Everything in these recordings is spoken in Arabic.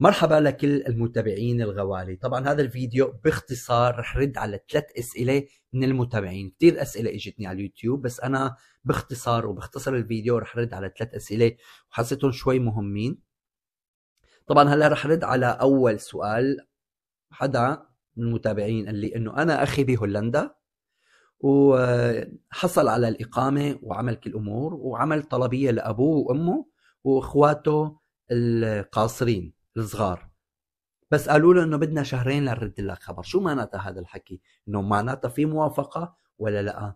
مرحبا لكل المتابعين الغوالي طبعا هذا الفيديو باختصار رح رد على ثلاث اسئله من المتابعين كثير اسئله اجتني على اليوتيوب بس انا باختصار وباختصر الفيديو رح رد على ثلاث اسئله وحسيتهم شوي مهمين طبعا هلا رح رد على اول سؤال حدا من المتابعين قال لي انه انا اخي بهولندا وحصل على الاقامه وعمل كل الامور وعمل طلبيه لابوه وامه واخواته القاصرين الصغار بس قالوا له انه بدنا شهرين لنرد لك خبر شو معناتها هذا الحكي انه معناتها في موافقه ولا لا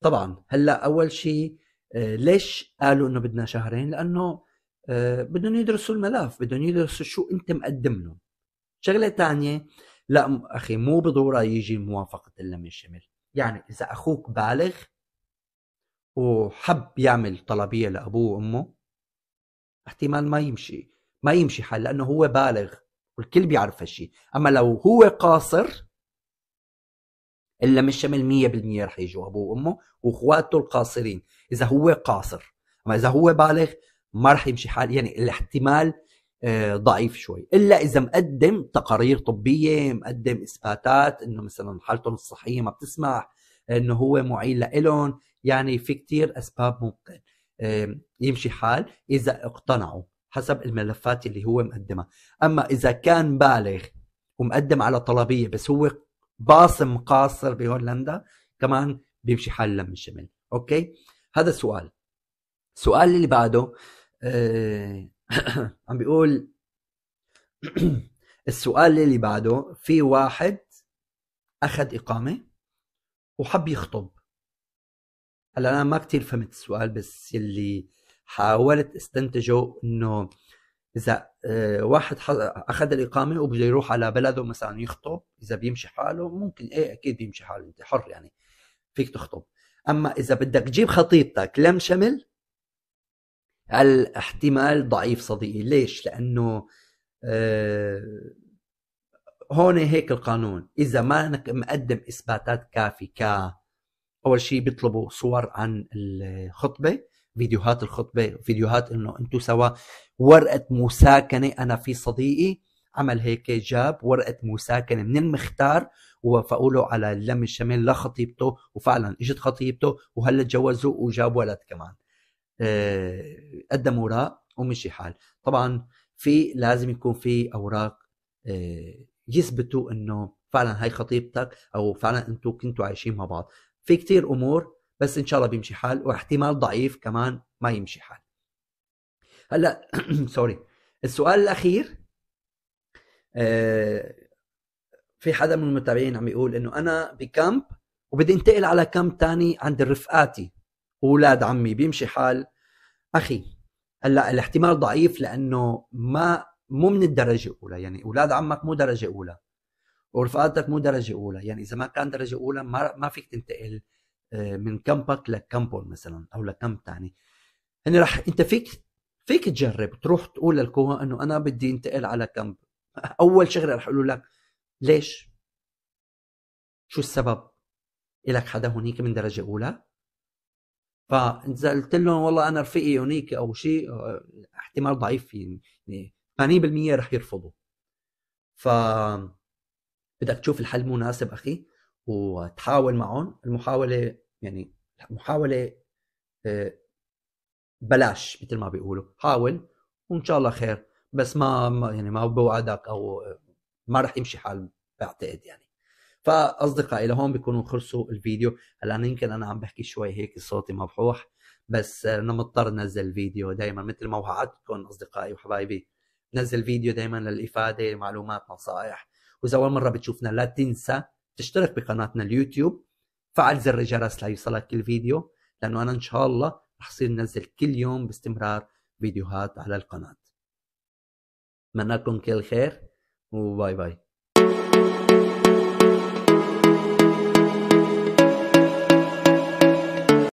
طبعا هلا اول شيء آه، ليش قالوا انه بدنا شهرين لانه آه، بدهم يدرسوا الملف بدهم يدرسوا شو انت مقدم لهم شغله ثانيه لا اخي مو بضروره يجي موافقه اللم الشمل يعني اذا اخوك بالغ وحب يعمل طلبيه لابوه وامه احتمال ما يمشي ما يمشي حال لانه هو بالغ والكل بيعرف هالشيء اما لو هو قاصر الا مش شمل 100% رح يجوا ابوه وامه واخواته القاصرين اذا هو قاصر اما اذا هو بالغ ما رح يمشي حال يعني الاحتمال آه، ضعيف شوي الا اذا مقدم تقارير طبيه مقدم اثباتات انه مثلا حالته الصحيه ما بتسمح انه هو معيل لهم يعني في كتير اسباب ممكن يمشي حال اذا اقتنعوا حسب الملفات اللي هو مقدمها اما اذا كان بالغ ومقدم على طلبيه بس هو باصم قاصر بهولندا كمان بيمشي حال لم الشمل اوكي هذا سؤال السؤال اللي بعده آه عم بيقول السؤال اللي بعده في واحد اخذ اقامه وحب يخطب هلا انا ما كتير فهمت السؤال بس يلي حاولت استنتجه انه اذا آه، واحد اخذ الاقامه وبده يروح على بلده مثلا يخطب اذا بيمشي حاله ممكن ايه اكيد بيمشي حاله انت حر يعني فيك تخطب اما اذا بدك تجيب خطيبتك لم شمل الاحتمال ضعيف صديقي ليش لانه آه، هون هيك القانون اذا ما انك مقدم اثباتات كافيه ك اول شيء بيطلبوا صور عن الخطبه فيديوهات الخطبه فيديوهات انه انتم سوا ورقه مساكنه انا في صديقي عمل هيك جاب ورقه مساكنه من المختار ووافقوا له على لم الشمال لخطيبته وفعلا اجت خطيبته وهلا تجوزوا وجاب ولد كمان أه قدم اوراق ومشي حال طبعا في لازم يكون في اوراق آه، يثبتوا انه فعلا هاي خطيبتك او فعلا انتم كنتوا عايشين مع بعض في كتير امور بس ان شاء الله بيمشي حال واحتمال ضعيف كمان ما يمشي حال هلا سوري السؤال الاخير آه، في حدا من المتابعين عم يقول انه انا بكامب وبدي انتقل على كامب تاني عند رفقاتي واولاد عمي بيمشي حال اخي هلا الاحتمال ضعيف لانه ما مو من الدرجه الاولى يعني اولاد عمك مو درجه اولى ورفقاتك مو درجه اولى يعني اذا ما كان درجه اولى ما ما فيك تنتقل آه، من كامبك لكامبون مثلا او لكامب تاني يعني رح انت فيك فيك تجرب تروح تقول للكوها انه انا بدي انتقل على كامب اول شغله رح اقول لك ليش شو السبب الك حدا هونيك من درجه اولى فاذا قلت لهم والله انا رفيقي إيه هونيك او شيء آه، احتمال ضعيف يعني 80% رح يرفضوا ف بدك تشوف الحل مناسب اخي وتحاول معهم المحاوله يعني محاوله آه، بلاش مثل ما بيقولوا حاول وان شاء الله خير بس ما يعني ما بوعدك او آه، ما رح يمشي حال بعتقد يعني فاصدقائي لهون بيكونوا خلصوا الفيديو هلا انا يمكن انا عم بحكي شوي هيك صوتي مبحوح بس آه، انا مضطر انزل الفيديو دائما مثل ما وعدتكم اصدقائي وحبايبي نزل فيديو دائما للافاده معلومات نصائح واذا اول مره بتشوفنا لا تنسى تشترك بقناتنا اليوتيوب فعل زر الجرس ليصلك كل فيديو لانه انا ان شاء الله رح صير ننزل كل يوم باستمرار فيديوهات على القناه اتمنى لكم كل خير وباي باي